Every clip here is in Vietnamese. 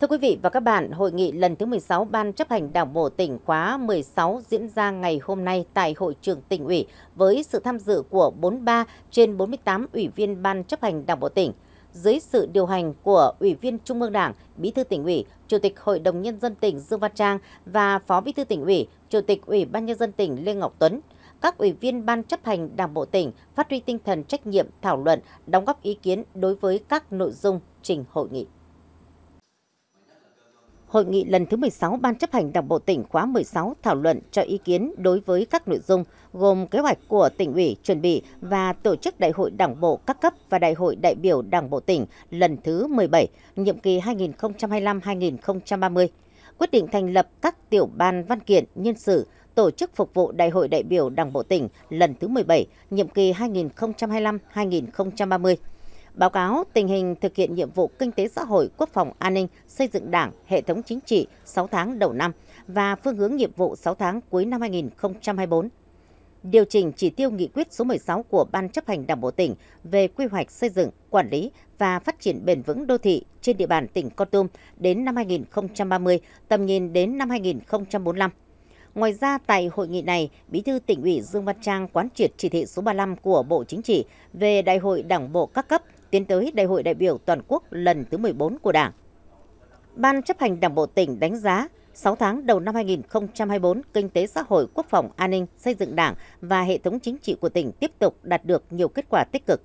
Thưa quý vị và các bạn, hội nghị lần thứ 16 Ban chấp hành Đảng bộ tỉnh khóa 16 diễn ra ngày hôm nay tại hội trường tỉnh ủy với sự tham dự của 43 trên 48 ủy viên Ban chấp hành Đảng bộ tỉnh. Dưới sự điều hành của Ủy viên Trung ương Đảng, Bí thư tỉnh ủy, Chủ tịch Hội đồng Nhân dân tỉnh Dương Văn Trang và Phó Bí thư tỉnh ủy, Chủ tịch Ủy ban Nhân dân tỉnh Lê Ngọc Tuấn, các ủy viên Ban chấp hành Đảng bộ tỉnh phát huy tinh thần trách nhiệm thảo luận, đóng góp ý kiến đối với các nội dung trình hội nghị hội nghị lần thứ 16 Ban chấp hành Đảng Bộ tỉnh khóa 16 thảo luận cho ý kiến đối với các nội dung gồm kế hoạch của tỉnh ủy chuẩn bị và tổ chức đại hội Đảng bộ các cấp và đại hội đại biểu Đảng bộ tỉnh lần thứ 17, nhiệm kỳ 2025-2030, quyết định thành lập các tiểu ban văn kiện nhân sự tổ chức phục vụ Đại hội đại biểu Đảng bộ tỉnh lần thứ 17, nhiệm kỳ 2025-2030 báo cáo tình hình thực hiện nhiệm vụ kinh tế xã hội, quốc phòng, an ninh, xây dựng đảng, hệ thống chính trị 6 tháng đầu năm và phương hướng nhiệm vụ 6 tháng cuối năm 2024. Điều chỉnh chỉ tiêu nghị quyết số 16 của Ban chấp hành Đảng Bộ tỉnh về quy hoạch xây dựng, quản lý và phát triển bền vững đô thị trên địa bàn tỉnh Con Tum đến năm 2030, tầm nhìn đến năm 2045. Ngoài ra, tại hội nghị này, Bí thư tỉnh ủy Dương Văn Trang quán triệt chỉ thị số 35 của Bộ Chính trị về Đại hội Đảng bộ các cấp tiến tới Đại hội đại biểu toàn quốc lần thứ 14 của Đảng. Ban chấp hành Đảng bộ tỉnh đánh giá 6 tháng đầu năm 2024, kinh tế xã hội, quốc phòng, an ninh, xây dựng đảng và hệ thống chính trị của tỉnh tiếp tục đạt được nhiều kết quả tích cực.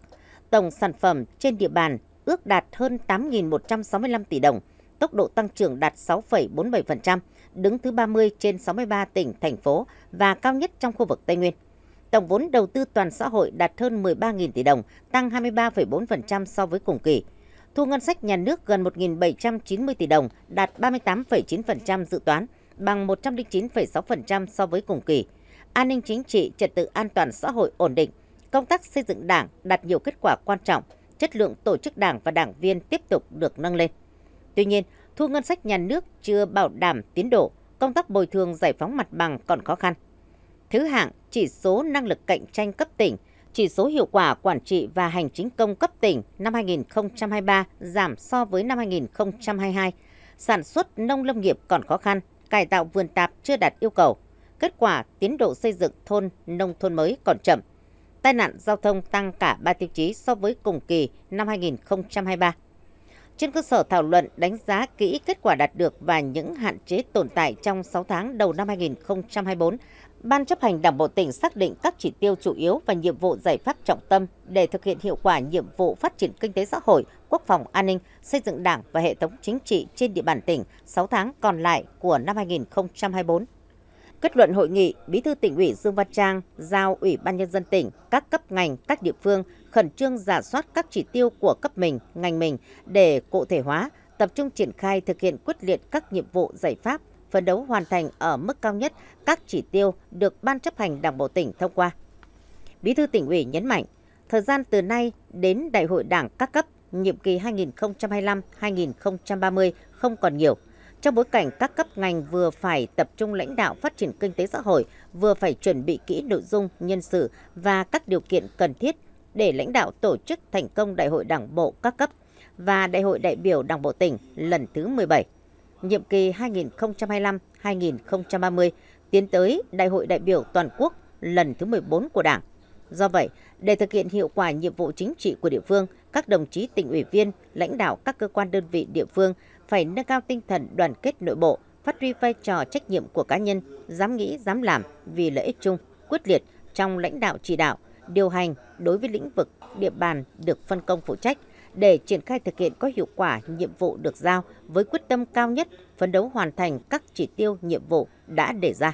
Tổng sản phẩm trên địa bàn ước đạt hơn 8.165 tỷ đồng, tốc độ tăng trưởng đạt 6,47%, đứng thứ 30 trên 63 tỉnh, thành phố và cao nhất trong khu vực Tây Nguyên. Tổng vốn đầu tư toàn xã hội đạt hơn 13.000 tỷ đồng, tăng 23,4% so với cùng kỳ. Thu ngân sách nhà nước gần 1.790 tỷ đồng, đạt 38,9% dự toán, bằng 109,6% so với cùng kỳ. An ninh chính trị, trật tự an toàn xã hội ổn định, công tác xây dựng đảng đạt nhiều kết quả quan trọng, chất lượng tổ chức đảng và đảng viên tiếp tục được nâng lên. Tuy nhiên, thu ngân sách nhà nước chưa bảo đảm tiến độ, công tác bồi thường giải phóng mặt bằng còn khó khăn thứ hạng chỉ số năng lực cạnh tranh cấp tỉnh, chỉ số hiệu quả quản trị và hành chính công cấp tỉnh năm 2023 giảm so với năm 2022. Sản xuất nông lâm nghiệp còn khó khăn, cải tạo vườn tạp chưa đạt yêu cầu. Kết quả tiến độ xây dựng thôn nông thôn mới còn chậm. Tai nạn giao thông tăng cả 3 tiêu chí so với cùng kỳ năm 2023. Trên cơ sở thảo luận đánh giá kỹ kết quả đạt được và những hạn chế tồn tại trong 6 tháng đầu năm 2024, Ban chấp hành Đảng Bộ tỉnh xác định các chỉ tiêu chủ yếu và nhiệm vụ giải pháp trọng tâm để thực hiện hiệu quả nhiệm vụ phát triển kinh tế xã hội, quốc phòng an ninh, xây dựng Đảng và hệ thống chính trị trên địa bàn tỉnh 6 tháng còn lại của năm 2024. Kết luận hội nghị, Bí thư tỉnh ủy Dương Văn Trang giao Ủy ban nhân dân tỉnh, các cấp ngành, các địa phương khẩn trương giả soát các chỉ tiêu của cấp mình, ngành mình để cụ thể hóa, tập trung triển khai thực hiện quyết liệt các nhiệm vụ giải pháp phấn đấu hoàn thành ở mức cao nhất các chỉ tiêu được Ban chấp hành Đảng Bộ tỉnh thông qua. Bí thư tỉnh ủy nhấn mạnh, thời gian từ nay đến Đại hội Đảng các cấp nhiệm kỳ 2025-2030 không còn nhiều. Trong bối cảnh các cấp ngành vừa phải tập trung lãnh đạo phát triển kinh tế xã hội, vừa phải chuẩn bị kỹ nội dung, nhân sự và các điều kiện cần thiết để lãnh đạo tổ chức thành công Đại hội Đảng bộ các cấp và Đại hội đại biểu Đảng bộ tỉnh lần thứ 17 nhiệm kỳ 2025-2030 tiến tới Đại hội đại biểu toàn quốc lần thứ 14 của Đảng. Do vậy, để thực hiện hiệu quả nhiệm vụ chính trị của địa phương, các đồng chí tỉnh ủy viên, lãnh đạo các cơ quan đơn vị địa phương phải nâng cao tinh thần đoàn kết nội bộ, phát huy vai trò trách nhiệm của cá nhân, dám nghĩ, dám làm vì lợi ích chung, quyết liệt trong lãnh đạo chỉ đạo, điều hành đối với lĩnh vực địa bàn được phân công phụ trách, để triển khai thực hiện có hiệu quả nhiệm vụ được giao với quyết tâm cao nhất phấn đấu hoàn thành các chỉ tiêu nhiệm vụ đã đề ra